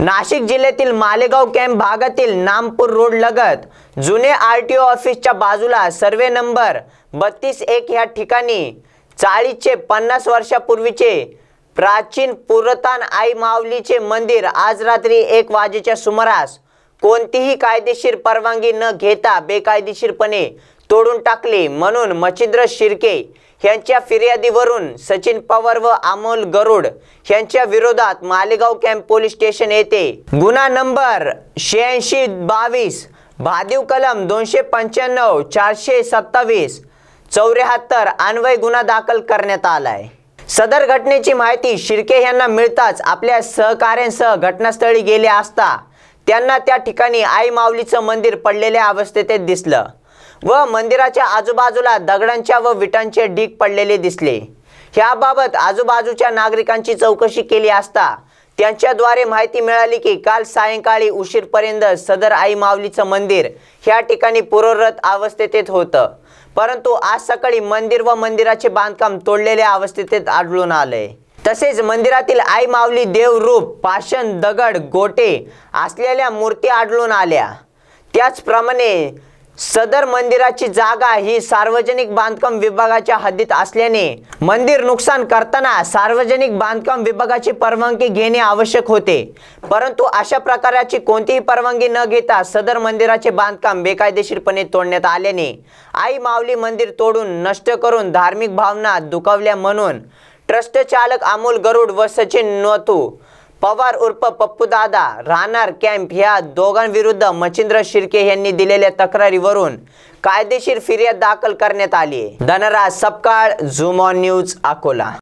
नाशिक जिल्ह्यातील मालेगाव कॅम्प भागातील नामपूर रोड लगत जुने आर टी ओ ऑफिसच्या बाजूला सर्वे नंबर बत्तीस एक ह्या ठिकाणी चाळीसचे पन्नास वर्षापूर्वीचे प्राचीन पुरतान आई माऊलीचे मंदिर आज रात्री एक वाजेच्या सुमारास कोणतीही कायदेशीर परवानगी न घेता बेकायदेशीरपणे तोडून टाकली म्हणून मच्छिंद्र शिर्के यांच्या फिर्यादीवरून सचिन पवार व अमोल गरुड यांच्या विरोधात मालेगाव कॅम्प पोलीस स्टेशन येते गुन्हा नंबर शहाऐंशी बावीस भादीव कलम दोनशे पंच्याण्णव चारशे सत्तावीस चौऱ्याहत्तर अन्वय गुन्हा दाखल करण्यात आलाय सदर घटनेची माहिती शिर्के यांना मिळताच आपल्या सहकाऱ्यांसह घटनास्थळी गेले असता त्यांना त्या ठिकाणी आई माऊलीचं मंदिर पडलेल्या अवस्थेत दिसलं व मंदिराच्या आजूबाजूला दगडांच्या व विटांचे ढीक पडलेले दिसले ह्याबाबत आजूबाजूच्या नागरिकांची चौकशी केली असता त्यांच्याद्वारे माहिती मिळाली की काल सायंकाळी उशीरपर्यंत सदर आई माऊलीचं मंदिर ह्या ठिकाणी पूर्वरत अवस्थेत होतं परंतु आज सकाळी मंदिर व मंदिराचे बांधकाम तोडलेल्या अवस्थेत आढळून आले तसेच मंदिरातील आई माऊली देवरूप पाषण दगड गोटे असलेल्या मूर्ती आढळून आल्या त्याचप्रमाणे सदर मंदिराची जागा ही सार्वजनिक बांधकाम विभागाच्या हद्दीत असल्याने मंदिर नुकसान करताना सार्वजनिक बांधकाम विभागाची परवानगी घेणे आवश्यक होते परंतु अशा प्रकाराची कोणतीही परवानगी न घेता सदर मंदिराचे बांधकाम बेकायदेशीरपणे तोडण्यात आल्याने आई माऊली मंदिर तोडून नष्ट करून धार्मिक भावना दुखावल्या म्हणून ट्रस्ट चालक अमोल गरुड व सचिन नतू पवार उर्फ पप्पू दादा राहणार कॅम्प ह्या दोघांविरुद्ध मच्छिंद्र शिर्के यांनी दिलेल्या तक्रारीवरून कायदेशीर फिर्याद दाखल करण्यात आली धनराज सपकाळ झुमॉन न्यूज अकोला